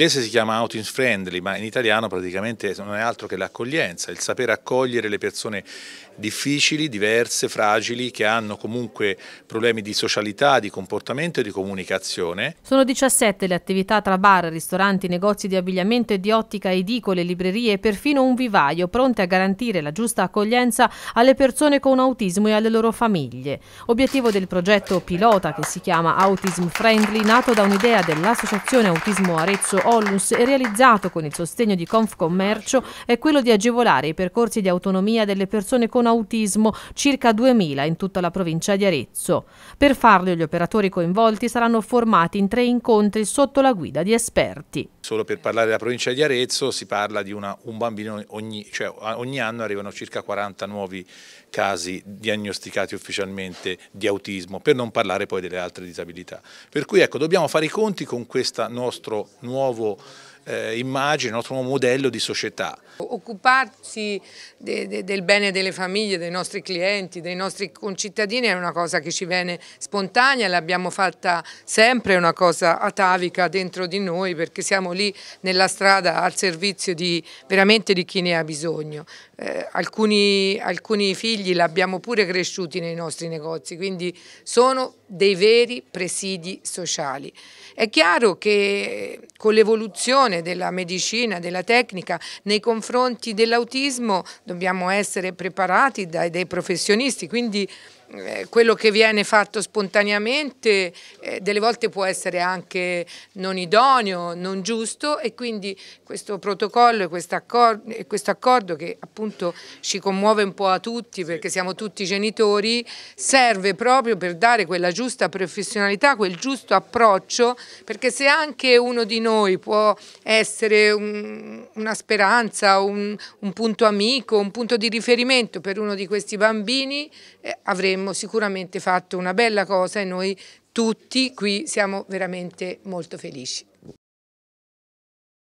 inglese si chiama outing friendly, ma in italiano praticamente non è altro che l'accoglienza, il saper accogliere le persone difficili, diverse, fragili, che hanno comunque problemi di socialità, di comportamento e di comunicazione. Sono 17 le attività tra bar, ristoranti, negozi di abbigliamento e di ottica, edicole, librerie e perfino un vivaio pronte a garantire la giusta accoglienza alle persone con autismo e alle loro famiglie. Obiettivo del progetto pilota che si chiama Autism Friendly, nato da un'idea dell'Associazione Autismo Arezzo Ollus e realizzato con il sostegno di Confcommercio è quello di agevolare i percorsi di autonomia delle persone con autismo, circa 2.000 in tutta la provincia di Arezzo. Per farlo gli operatori coinvolti saranno formati in tre incontri sotto la guida di esperti. Solo per parlare della provincia di Arezzo si parla di una, un bambino, ogni, cioè ogni anno arrivano circa 40 nuovi casi diagnosticati ufficialmente di autismo, per non parlare poi delle altre disabilità. Per cui ecco, dobbiamo fare i conti con questo nostro nuovo वो eh, immagine, un ottimo modello di società. Occuparsi de, de, del bene delle famiglie, dei nostri clienti, dei nostri concittadini è una cosa che ci viene spontanea, l'abbiamo fatta sempre, è una cosa atavica dentro di noi perché siamo lì nella strada al servizio di, veramente di chi ne ha bisogno. Eh, alcuni, alcuni figli l'abbiamo pure cresciuti nei nostri negozi, quindi sono dei veri presidi sociali. È chiaro che con l'evoluzione dell'innovazione, della medicina, della tecnica, nei confronti dell'autismo dobbiamo essere preparati dai, dai professionisti, quindi eh, quello che viene fatto spontaneamente eh, delle volte può essere anche non idoneo, non giusto e quindi questo protocollo e questo accordo, quest accordo, che appunto ci commuove un po' a tutti perché siamo tutti genitori serve proprio per dare quella giusta professionalità, quel giusto approccio perché se anche uno di noi può essere un, una speranza, un, un punto amico, un punto di riferimento per uno di questi bambini eh, avremo avremmo sicuramente fatto una bella cosa e noi tutti qui siamo veramente molto felici.